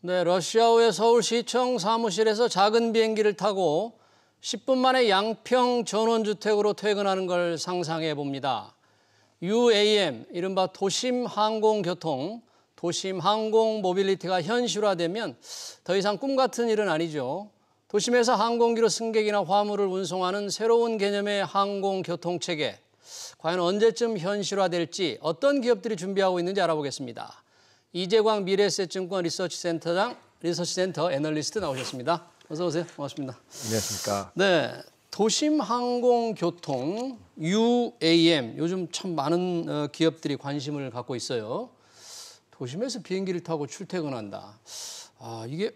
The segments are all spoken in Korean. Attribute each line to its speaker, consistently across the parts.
Speaker 1: 네, 러시아우의 서울시청 사무실에서 작은 비행기를 타고 10분 만에 양평 전원주택으로 퇴근하는 걸 상상해 봅니다. UAM, 이른바 도심 항공교통, 도심 항공 모빌리티가 현실화되면 더 이상 꿈 같은 일은 아니죠. 도심에서 항공기로 승객이나 화물을 운송하는 새로운 개념의 항공교통체계. 과연 언제쯤 현실화될지 어떤 기업들이 준비하고 있는지 알아보겠습니다. 이재광 미래에셋증권 리서치센터장 리서치센터 애널리스트 나오셨습니다. 어서 오세요. 고맙습니다 안녕하십니까. 네, 도심 항공 교통 UAM 요즘 참 많은 어, 기업들이 관심을 갖고 있어요. 도심에서 비행기를 타고 출퇴근한다. 아 이게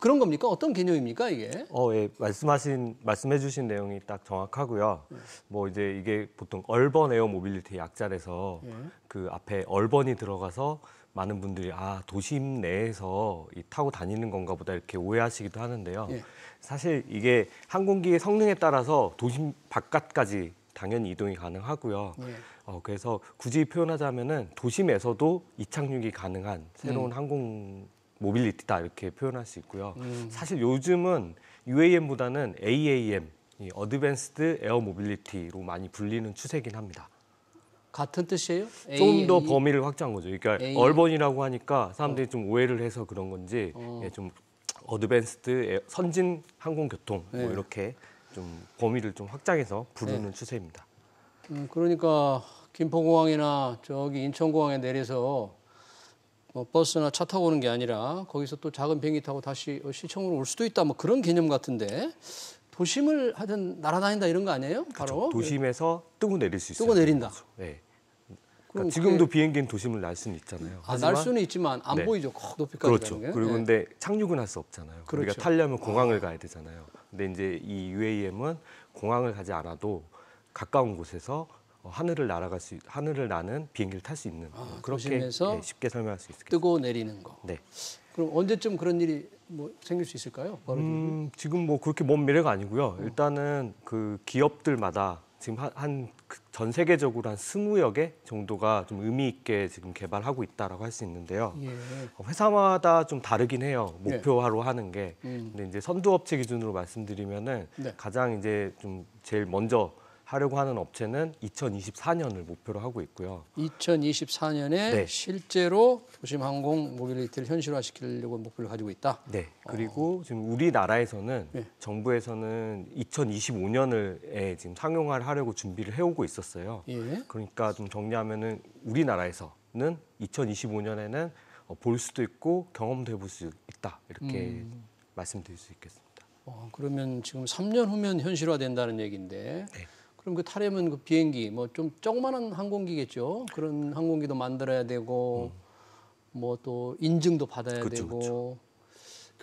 Speaker 1: 그런 겁니까? 어떤 개념입니까 이게?
Speaker 2: 어, 예, 말씀하신 말씀해주신 내용이 딱 정확하고요. 예. 뭐 이제 이게 보통 얼번 에어 모빌리티 약자래서 예. 그 앞에 얼번이 들어가서 많은 분들이 아 도심 내에서 이, 타고 다니는 건가 보다 이렇게 오해하시기도 하는데요. 예. 사실 이게 항공기의 성능에 따라서 도심 바깥까지 당연히 이동이 가능하고요. 예. 어, 그래서 굳이 표현하자면은 도심에서도 이착륙이 가능한 새로운 음. 항공 모빌리티다 이렇게 표현할 수 있고요. 음. 사실 요즘은 UAM보다는 AAM, 이 어드밴스드 에어 모빌리티로 많이 불리는 추세긴 이 합니다.
Speaker 1: 같은 뜻이에요? 좀더 e. 범위를 확장한 거죠. 그러니까 A. E.
Speaker 2: 얼번이라고 하니까 어. 사람들이 좀 오해를 해서 그런 건지 어. 예, 좀 어드밴스드 예, 선진 항공교통 뭐 네. 뭐 이렇게 좀 범위를 좀 확장해서 부르는 네. 추세입니다.
Speaker 1: 음, 그러니까 김포공항이나 저기 인천공항에 내려서 뭐 버스나 차 타고 오는 게 아니라 거기서 또 작은 비행기 타고 다시 시청으로 올 수도 있다 뭐 그런 개념 같은데 도심을 하든 날아다닌다 이런 거 아니에요? 바로 그쵸. 도심에서 예. 뜨고 내릴 수 있어요. 뜨고 내린다. 거 그렇죠. 네. 예. 그러니까 지금도
Speaker 2: 비행기는 도심을 날 수는 있잖아요. 아, 하지만... 날 수는 있지만 안 네. 보이죠. 높이까지 그렇죠. 가는 게. 예. 그리고 네. 근데 착륙은 할 수 없잖아요. 그렇죠. 우리가 타려면 공항을 아. 가야 되잖아요. 근데 이제 이 UAM은 공항을 가지 않아도 가까운 곳에서 하늘을 날아갈 수 하늘을 나는 비행기를 탈 수 있는 아, 그렇게 네, 쉽게 설명할 수 있을 것 같아요. 뜨고 내리는 거. 네.
Speaker 1: 그럼 언제쯤 그런 일이 뭐 생길 수 있을까요? 음, 지금 뭐 그렇게 먼 미래가
Speaker 2: 아니고요. 어. 일단은 그 기업들마다 지금 한전 그 세계적으로 한 스무 여개 정도가 좀 의미 있게 지금 개발하고 있다라고 할 수 있는데요. 예. 어, 회사마다 좀 다르긴 해요. 목표화로 네. 하는 게. 음. 근데 이제 선두 업체 기준으로 말씀드리면은 네. 가장 이제 좀 제일 먼저 하려고 하는 업체는 2024년을 목표로
Speaker 1: 하고 있고요. 2024년에 네. 실제로 도심 항공 모빌리티를 현실화시키려고 목표를 가지고 있다. 네. 어. 그리고 어. 지금 우리나라에서는 네. 정부에서는
Speaker 2: 2025년을에 지금 상용화를 하려고 준비를 해오고 있었어요. 예. 그러니까 좀 정리하면은 우리나라에서는 2025년에는 어, 볼 수도 있고 경험도 해볼 수 있다 이렇게 음. 말씀드릴 수 있겠습니다.
Speaker 1: 어, 그러면 지금 3년 후면 현실화된다는 얘기인데. 네. 그럼 그 타려면 그 비행기 뭐좀 조그만한 항공기겠죠. 그런 항공기도 만들어야 되고 음. 뭐또 인증도 받아야 그쵸, 되고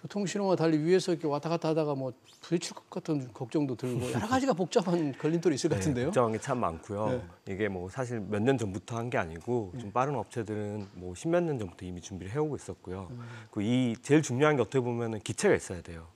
Speaker 1: 교통신호와 달리 위에서 이렇게 왔다 갔다 하다가 뭐 부딪힐 것 같은 걱정도 들고 여러 가지가 복잡한
Speaker 2: 걸림돌이 있을 것 네, 같은데요. 복잡한 게참 많고요. 네. 이게 뭐 사실 몇 년 전부터 한 게 아니고 네. 좀 빠른 업체들은 뭐 십몇 년 전부터 이미 준비를 해오고 있었고요. 음. 그이 제일 중요한 게 어떻게 보면은 기체가 있어야 돼요.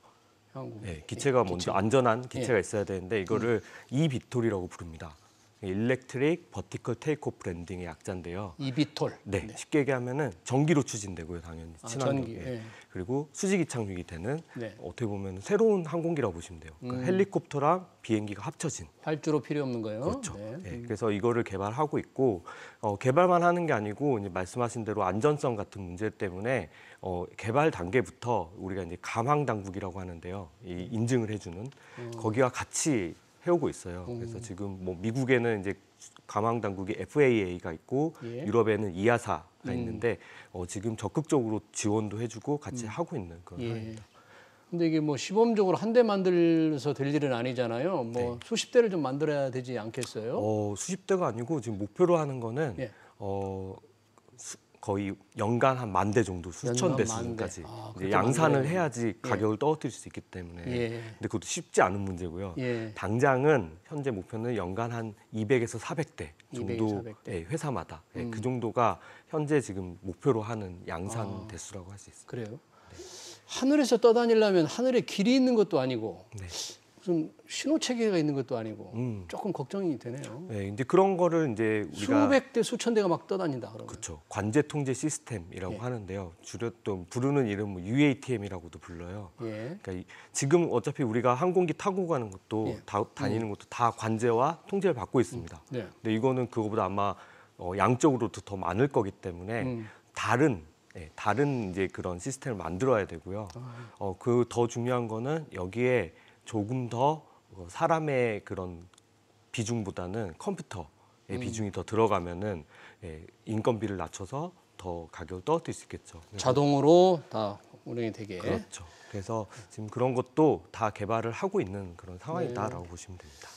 Speaker 2: 한국. 네, 기체가 네, 먼저 기체. 안전한 기체가 예. 있어야 되는데 이거를 음. 예. 이빅톨이라고 부릅니다. 일렉트릭 버티컬 테이크오프 랜딩의 약자인데요. 이비톨. 네, 네. 쉽게 얘기하면은 전기로 추진되고요, 당연히 아, 친환경에. 전기, 네. 그리고 수직이 착륙이 되는 네. 어떻게 보면 새로운 항공기라고 보시면 돼요. 그러니까 음. 헬리콥터랑 비행기가 합쳐진.
Speaker 1: 활주로 필요 없는 거예요. 그렇죠. 네. 예. 음.
Speaker 2: 그래서 이거를 개발하고 있고 어, 개발만 하는 게 아니고 이제 말씀하신 대로 안전성 같은 문제 때문에 어, 개발 단계부터 우리가 이제 감항 당국이라고 하는데요, 이 인증을 해주는 음. 거기와 같이 해오고 있어요. 음. 그래서 지금 뭐 미국에는 이제 가망 당국이 FAA가 있고 예. 유럽에는 이하사가 음. 있는데 어, 지금 적극적으로 지원도 해주고 같이 음. 하고 있는
Speaker 1: 그런 예. 상황 입니다 근데 이게 뭐 시범적으로 한 대 만들어서 될 일은 아니잖아요. 뭐 네. 수십 대를 좀 만들어야 되지 않겠어요?
Speaker 2: 어, 수십 대가 아니고 지금 목표로 하는 거는 예. 어, 거의 연간 한 만 대 정도 수천 대 수준까지 아, 그 양산을 해야지 예. 가격을 예. 떨어뜨릴 수 있기 때문에 예. 근데 그것도 쉽지 않은 문제고요. 예. 당장은 현재 목표는 연간 한 200에서 400대 정도 200, 예, 회사마다 음. 예, 그 음. 정도가 현재 지금 목표로 하는 양산 아, 대수라고 할
Speaker 1: 수 있습니다. 그래요? 네. 하늘에서 떠다니려면 하늘에 길이 있는 것도 아니고 네. 무슨 신호 체계가 있는 것도 아니고 음. 조금 걱정이 되네요.
Speaker 2: 네, 근데 그런 거를 이제 우리가 수백
Speaker 1: 대 수천 대가 막 떠다닌다 그러면. 그렇죠.
Speaker 2: 관제 통제 시스템이라고 예. 하는데요. 주로 또 부르는 이름 뭐 UATM이라고도 불러요. 예. 그러니까 지금 어차피 우리가 항공기 타고 가는 것도 예. 다, 다니는 음. 것도 다 관제와 통제를 받고 있습니다. 음. 네. 근데 이거는 그거보다 아마 어, 양적으로도 더 많을 거기 때문에 음. 다른 네, 다른 이제 그런 시스템을 만들어야 되고요. 아. 어, 그 더 중요한 거는 여기에 조금 더 사람의 그런 비중보다는 컴퓨터의 음. 비중이 더 들어가면은 예, 인건비를 낮춰서 더 가격을 떨어뜨릴 수 있겠죠. 자동으로 다 운행이 되게. 그렇죠. 그래서 지금 그런 것도 다 개발을 하고 있는 그런 상황이다라고 네. 보시면 됩니다.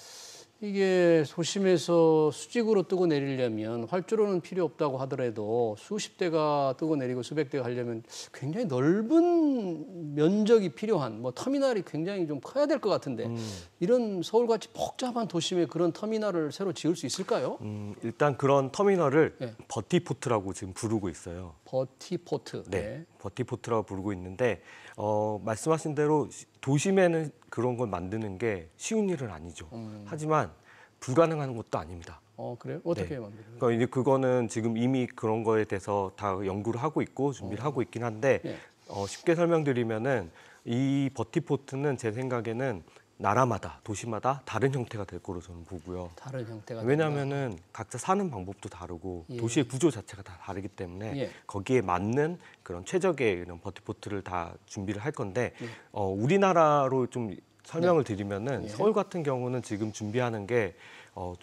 Speaker 1: 이게 소심해서 수직으로 뜨고 내리려면 활주로는 필요 없다고 하더라도 수십 대가 뜨고 내리고 수백 대가 하려면 굉장히 넓은 면적이 필요한 뭐 터미널이 굉장히 좀 커야 될 것 같은데 음. 이런 서울같이 복잡한 도심에 그런 터미널을 새로 지을 수 있을까요? 음, 일단
Speaker 2: 그런 터미널을 네. 버티포트라고 지금 부르고 있어요.
Speaker 1: 버티포트. 네. 네.
Speaker 2: 버티포트라고 부르고 있는데 어, 말씀하신 대로 도심에는 그런 걸 만드는 게 쉬운 일은 아니죠. 음. 하지만 불가능한 것도 아닙니다.
Speaker 1: 어 그래요? 어떻게 네. 만드는?
Speaker 2: 그러니까 이제 그거는 지금 이미 그런 거에 대해서 다 연구를 하고 있고 준비를 어. 하고 있긴 한데 네. 어, 쉽게 설명드리면은 이 버티포트는 제 생각에는 나라마다 도시마다 다른 형태가 될 거로 저는 보고요.
Speaker 1: 다른 형태가 왜냐하면은
Speaker 2: 각자 사는 방법도 다르고 예. 도시의 구조 자체가 다 다르기 때문에 예. 거기에 맞는 그런 최적의 이런 버티포트를 다 준비를 할 건데 예. 어, 우리나라로 좀 설명을 네. 드리면은 예. 서울 같은 경우는 지금 준비하는 게좀 어,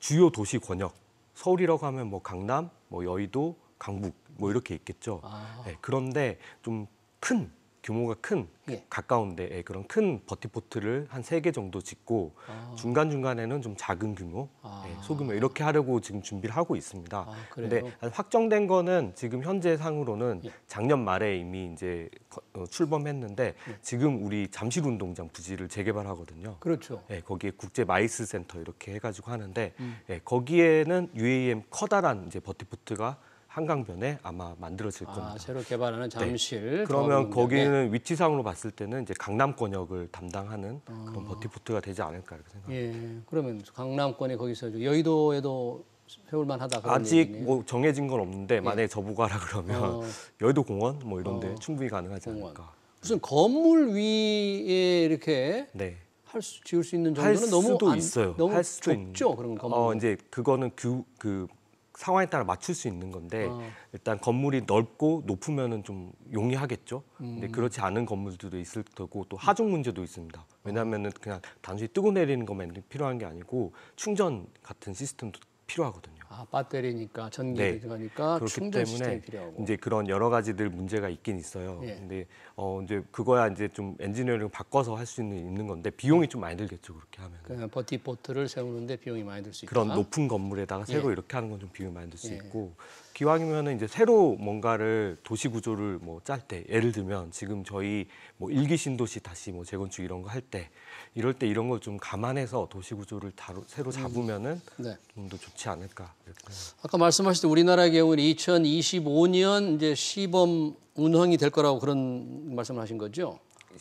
Speaker 2: 주요 도시 권역 서울이라고 하면 뭐 강남, 뭐 여의도, 강북 뭐 이렇게 있겠죠. 아. 네, 그런데 좀큰 규모가 큰 예. 가까운데 예, 그런 큰 버티포트를 한 세 개 정도 짓고 아. 중간 중간에는 좀 작은 규모, 아. 예, 소규모 이렇게 하려고 지금 준비를 하고 있습니다. 아, 그런데 확정된 거는 지금 현재 상으로는 예. 작년 말에 이미 이제 어, 출범했는데 예. 지금 우리 잠실 운동장 부지를 재개발하거든요. 그렇죠. 예, 거기에 국제 마이스 센터 이렇게 해가지고 하는데 음. 예, 거기에는 UAM 커다란 이제 버티포트가 한강변에 아마 만들어질 아, 겁니다. 아, 새로
Speaker 1: 개발하는 네. 잠실. 네. 그러면 거기는
Speaker 2: 위치상으로 봤을 때는 이제 강남권역을 담당하는 어. 그런 버티포트가 되지 않을까 이렇게
Speaker 1: 생각합니다. 예, 그러면 강남권에 거기서 여의도에도 세울만하다. 아직 얘기네요. 뭐
Speaker 2: 정해진 건 없는데 예. 만약에 예. 저보가라 그러면 어. 여의도 공원 뭐 이런데 어. 충분히 가능하지 공원. 않을까.
Speaker 1: 무슨 건물 위에 이렇게 네. 할 수, 지을 수 있는 정도는 너무 안, 있어요. 너무 할 수도 좁죠 있는. 그런 건물. 어 이제
Speaker 2: 그거는 규그 상황에 따라 맞출 수 있는 건데 어. 일단 건물이 넓고 높으면은 좀 용이하겠죠. 음. 근데 그렇지 않은 건물들도 있을 거고 또 하중 문제도 있습니다. 왜냐하면은 그냥 단순히 뜨고 내리는 것만 필요한 게 아니고 충전 같은 시스템도 필요하거든요. 아,
Speaker 1: 배터리니까 전기 네. 들어가니까 그렇기 때문에 필요하고.
Speaker 2: 이제 그런 여러 가지들 문제가 있긴 있어요. 예. 근데 어 이제 그거야 이제 좀 엔지니어링 바꿔서 할 수는 있 있는 건데 비용이 좀 많이 들겠죠 그렇게
Speaker 1: 하면. 그냥 버티 포트를 세우는데 비용이 많이 들 수 있다. 그런 높은
Speaker 2: 건물에다가 새로 예. 이렇게 하는 건 좀 비용이 많이 들수 예. 있고 기왕이면은 이제 새로 뭔가를 도시 구조를 뭐 짤 때 예를 들면 지금 저희 뭐 일기 신도시 다시 뭐 재건축 이런 거 할 때 이럴 때 이런 걸 좀 감안해서 도시 구조를 다루, 새로 음. 잡으면은 네. 좀더 좋지 않을까 이렇게
Speaker 1: 아까 말씀하신 우리나라의 경우는 2025년 이제 시범 운항이될 거라고 그런 말씀을 하신 거죠?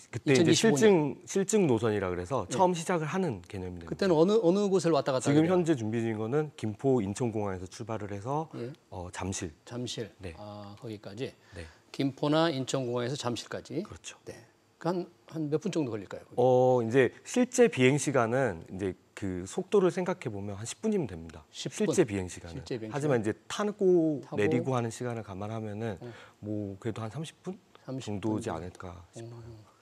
Speaker 1: 그때 이제 실증 실증 노선이라 그래서 네. 처음 시작을 하는 개념입니다 그때는 어느 어느 곳을 왔다 갔다 지금 현재
Speaker 2: 준비 중인 거는 김포 인천공항에서
Speaker 1: 출발을 해서 예.
Speaker 2: 어, 잠실.
Speaker 1: 잠실. 네. 아, 거기까지. 네. 김포나 인천공항에서 잠실까지. 그렇죠. 네. 그러니까 한한 몇 분 정도 걸릴까요? 거기?
Speaker 2: 어, 이제 실제 비행 시간은 이제 그 속도를 생각해 보면 한 10분이면 됩니다. 10분. 실제 비행 시간은. 실제 하지만 이제 타고, 내리고 하는 시간을 감안하면은 어. 뭐 그래도 한 30분,
Speaker 1: 30분 정도지 않을까 어. 싶어요. 음.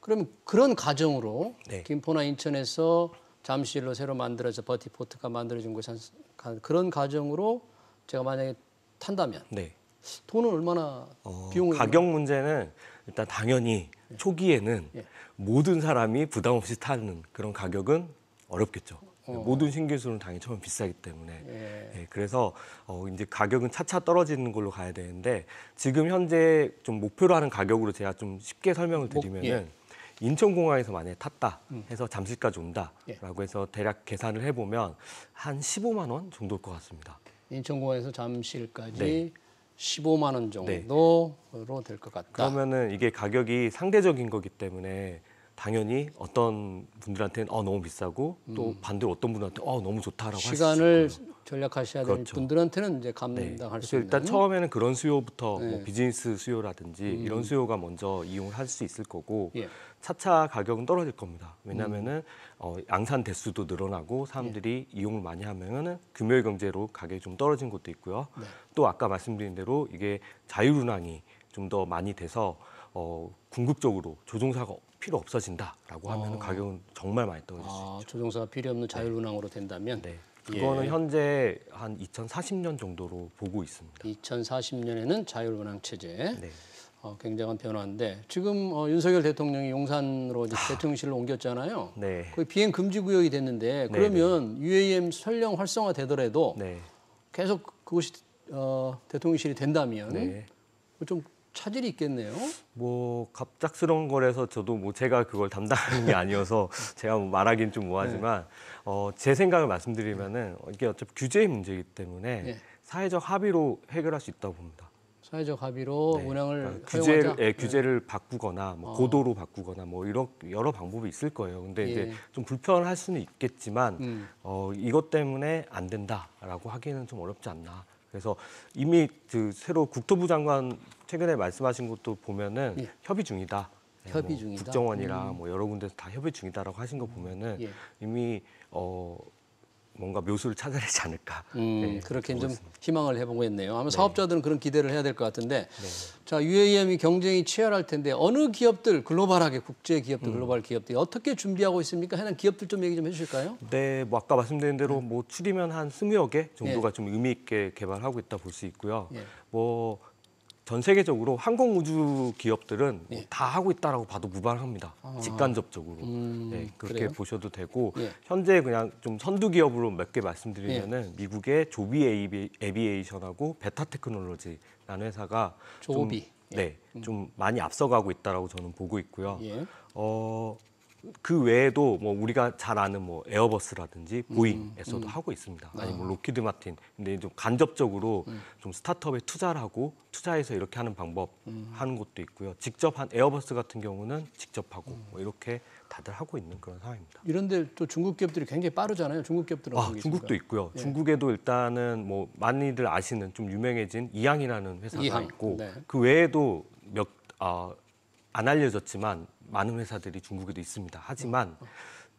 Speaker 1: 그럼 그런 가정으로 네. 김포나 인천에서 잠실로 새로 만들어져 버티포트가 만들어진 곳이 한, 그런 가정으로 제가 만약에 탄다면 네. 돈은 얼마나 어, 비용을 가격
Speaker 2: 얼마나... 문제는 일단 당연히 네. 초기에는 네. 모든 사람이 부담 없이 타는 그런 가격은 어렵겠죠. 어. 모든 신기술은 당연히 처음 비싸기 때문에 예. 예, 그래서 어, 이제 가격은 차차 떨어지는 걸로 가야 되는데 지금 현재 좀 목표로 하는 가격으로 제가 좀 쉽게 설명을 드리면은 목, 예. 인천공항에서 만약에 탔다 음. 해서 잠실까지 온다라고 예. 해서 대략 계산을 해보면 한 15만 원 정도일 것 같습니다.
Speaker 1: 인천공항에서 잠실까지 네. 15만 원 네. 정도로 될 것 같다.
Speaker 2: 그러면은 이게 가격이 상대적인 거기 때문에 당연히 어떤 분들한테는 어, 너무 비싸고 음. 또 반대로 어떤 분한테 어, 너무 좋다라고 시간을
Speaker 1: 전략하셔야 그렇죠. 분들한테는 이제 네. 감당할 네. 수 있는. 일단 처음에는
Speaker 2: 그런 수요부터 네. 뭐 비즈니스 수요라든지 음. 이런 수요가 먼저 이용을 할 수 있을 거고 예. 차차 가격은 떨어질 겁니다. 왜냐하면은 음. 어, 양산 대수도 늘어나고 사람들이 예. 이용을 많이 하면은 금요일 경제로 가격이 좀 떨어진 것도 있고요. 네. 또 아까 말씀드린 대로 이게 자율운항이 좀 더 많이 돼서 어, 궁극적으로 조종사가 필요 없어진다라고 아. 하면 은 가격은 정말
Speaker 1: 많이 떨어질 수 아, 있죠. 조종사가 필요 없는 네. 자율운항으로 된다면 네. 예. 그거는 예. 현재 한 2040년 정도로 보고 있습니다. 2040년에는 자율운항 체제. 네. 어, 굉장한 변화인데 지금 어, 윤석열 대통령이 용산으로 이제 아. 대통령실로 옮겼잖아요. 네. 거의 비행 금지 구역이 됐는데 네, 네. 그러면 UAM 설령 활성화 되더라도 계속 그곳이 어, 대통령실이 된다면 좀 차질이 있겠네요.
Speaker 2: 뭐 갑작스러운 거라서 저도 뭐 제가 그걸 담당하는 게 아니어서 제가 뭐 말하기는 좀 뭐하지만 네. 어, 제 생각을 말씀드리면은 이게 어차피 규제의 문제이기 때문에 네. 사회적 합의로 해결할 수 있다고 봅니다.
Speaker 1: 사회적 합의로 네. 운항을 그러니까 규제, 예, 네. 규제를
Speaker 2: 바꾸거나 뭐 어. 고도로 바꾸거나 뭐 이런 여러 방법이 있을 거예요. 근데 예. 이제 좀 불편할 수는 있겠지만 음. 어, 이것 때문에 안 된다라고 하기에는 좀 어렵지 않나. 그래서 이미 그 새로 국토부 장관 최근에 말씀하신 것도 보면은 예. 협의 중이다. 예, 협의 뭐 중이다. 국정원이랑 음. 뭐 여러 군데서 다 협의 중이다라고 하신 거
Speaker 1: 보면은 음. 예. 이미 어 뭔가 묘수를 찾아내지 않을까. 음, 네, 그렇게 좀 있습니다. 희망을 해보겠네요. 고 아마 네. 사업자들은 그런 기대를 해야 될 것 같은데, 네. 자 UAM이 경쟁이 치열할 텐데 어느 기업들 글로벌하게 국제 기업들 음. 글로벌 기업들이 어떻게 준비하고 있습니까? 해당 기업들 좀 얘기 좀 해주실까요? 네, 뭐 아까 말씀드린 대로 음. 뭐 추리면 한2 0여개 정도가 예. 좀
Speaker 2: 의미 있게 개발하고 있다 볼 수 있고요. 예. 뭐전 세계적으로 항공 우주 기업들은 예. 다 하고 있다라고 봐도 무방합니다. 아. 직간접적으로 음, 네, 그렇게 그래요? 보셔도 되고 예. 현재 그냥 좀 선두 기업으로 몇 개 말씀드리면은 예. 미국의 조비 에이비, 에비에이션하고 베타 테크놀로지라는 회사가 조비 좀, 예. 네, 음. 좀 많이 앞서가고 있다라고 저는 보고 있고요. 어, 그 외에도 뭐 우리가 잘 아는 뭐 에어버스라든지 음, 보잉에서도 음, 하고 있습니다. 아. 아니 뭐 로키드 마틴. 근데 좀 간접적으로 음. 좀 스타트업에 투자를 하고 투자해서 이렇게 하는 방법 음. 하는 것도 있고요. 직접 한 에어버스 같은 경우는 직접 하고 음. 뭐 이렇게 다들 하고 있는 그런 상황입니다.
Speaker 1: 이런데 또 중국 기업들이 굉장히 빠르잖아요. 중국 기업들은 아, 중국도 있고요. 예.
Speaker 2: 중국에도 일단은 뭐 많이들 아시는 좀 유명해진 이양이라는 회사가 이항. 있고 네. 그 외에도 몇안 아, 알려졌지만 많은 회사들이 중국에도 있습니다. 하지만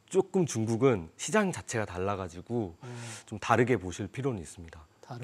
Speaker 2: 조금 중국은 시장 자체가 달라가지고 음. 좀 다르게 보실 필요는 있습니다.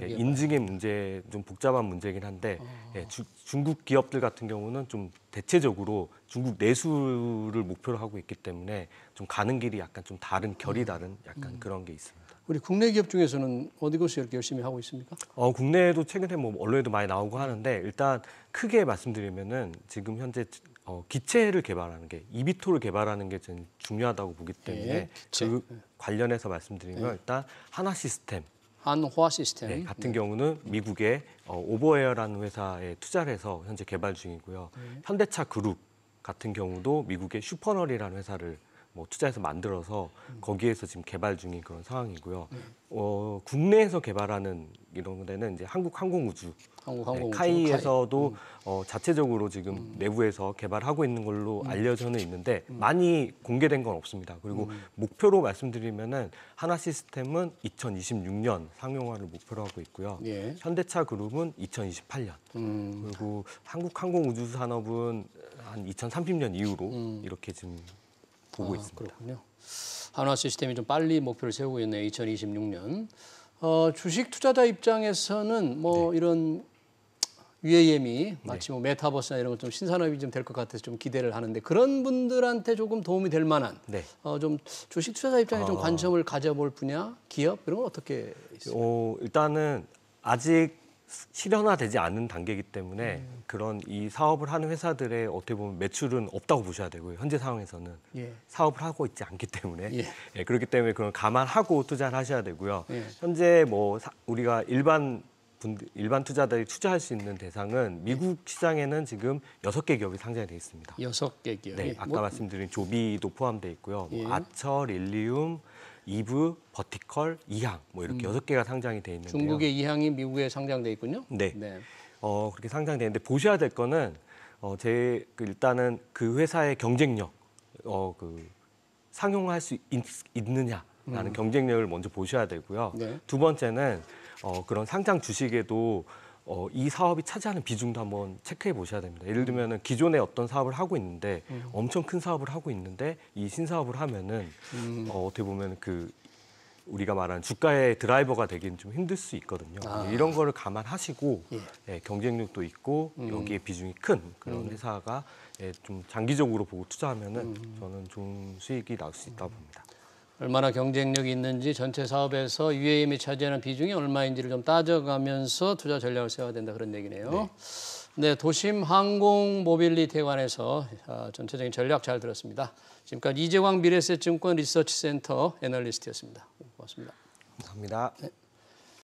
Speaker 2: 인증의 문제 좀 복잡한 문제긴 한데 어... 예, 주, 중국 기업들 같은 경우는 좀 대체적으로 중국 내수를 목표로 하고 있기 때문에 좀 가는 길이 약간 좀 다른 결이 음. 다른 약간 음. 그런 게 있습니다.
Speaker 1: 우리 국내 기업 중에서는 어디 곳에 이렇게 열심히 하고 있습니까?
Speaker 2: 어, 국내에도 최근에 뭐 언론에도 많이 나오고 하는데 일단 크게 말씀드리면은 지금 현재 어, 기체를 개발하는 게 이비토를 개발하는 게 저는 중요하다고 보기 때문에 예, 그 관련해서 말씀드린 건 예. 일단 하나 시스템 한화 시스템 네, 같은 네. 경우는 미국의 어, 오버웨어라는 회사에 투자를 해서 현재 개발 중이고요. 네. 현대차 그룹 같은 경우도 미국의 슈퍼널이라는 회사를 뭐 투자해서 만들어서 음. 거기에서 지금 개발 중인 그런 상황이고요. 네. 어, 국내에서 개발하는 이런 데는 이제 한국 항공우주,
Speaker 1: 한국 네, 항공우주 네, 카이에서도
Speaker 2: 카이. 음. 어, 자체적으로 지금 음. 내부에서 개발하고 있는 걸로 음. 알려져는 있는데 음. 많이 공개된 건 없습니다. 그리고 음. 목표로 말씀드리면은 하나 시스템은 2026년 상용화를 목표로 하고 있고요. 예. 현대차 그룹은 2028년. 그리고 한국 항공우주 산업은 한 2030년 이후로 이렇게 지금 보고 아, 있습니다.
Speaker 1: 그렇군요. 한화 시스템이 좀 빨리 목표를 세우고 있네요. 2026년. 어, 주식 투자자 입장에서는 뭐 네. 이런 UAM이 네. 마치 네. 뭐 메타버스나 이런 것 좀 신산업이 좀 될 것 같아서 좀 기대를 하는데 그런 분들한테 조금 도움이 될 만한 네. 어, 좀 주식 투자자 입장에 어... 좀관점을 아. 가져볼 분야, 기업 이런 건 어떻게
Speaker 2: 있어요? 어, 일단은 아직 실현화되지 않은 단계이기 때문에 음. 그런 이 사업을 하는 회사들의 어떻게 보면 매출은 없다고 보셔야 되고요. 현재 상황에서는 예. 사업을 하고 있지 않기 때문에 예. 예, 그렇기 때문에 그런 감안하고 투자를 하셔야 되고요. 예. 현재 뭐 사, 우리가 일반 분들, 일반 투자들이 투자할 수 있는 대상은 미국 예. 시장에는 지금 여섯 개 기업이 상장이 되어 있습니다. 여섯 개 기업. 네, 아까 뭐... 말씀드린 조비도 포함되어 있고요. 뭐 예. 아철, 릴리움 이브, 버티컬, 이항 뭐 이렇게 음. 여섯 음. 개가 상장이 돼 있는데요. 중국의
Speaker 1: 이항이 미국에 상장돼 있군요.
Speaker 2: 네. 네. 어, 그렇게 상장되는데 보셔야 될 거는 어, 제그 일단은 그 회사의 경쟁력 어, 그 상용화할 수 있, 느냐라는 음. 경쟁력을 먼저 보셔야 되고요. 네. 두 번째는 어, 그런 상장 주식에도 어, 이 사업이 차지하는 비중도 한번 체크해 보셔야 됩니다. 예를 들면 은 기존에 어떤 사업을 하고 있는데 음. 엄청 큰 사업을 하고 있는데 이 신사업을 하면은 음. 어, 어떻게 보면 그 우리가 말하는 주가의 드라이버가 되기는 좀 힘들 수 있거든요. 아. 이런 거를 감안하시고 예. 예, 경쟁력도 있고 음. 여기에 비중이 큰 그런 음.
Speaker 1: 회사가 예, 좀 장기적으로 보고 투자하면은 음. 저는 좋은 수익이 나올 수 있다 고 음. 봅니다. 얼마나 경쟁력이 있는지 전체 사업에서 UAM이 차지하는 비중이 얼마인지를 좀 따져가면서 투자 전략을 세워야 된다 그런 얘기네요. 네, 네 도심 항공 모빌리티에 관해서 아, 전체적인 전략 잘 들었습니다. 지금까지 이재광 미래세증권 리서치센터 애널리스트였습니다. 고맙습니다. 감사합니다. 네.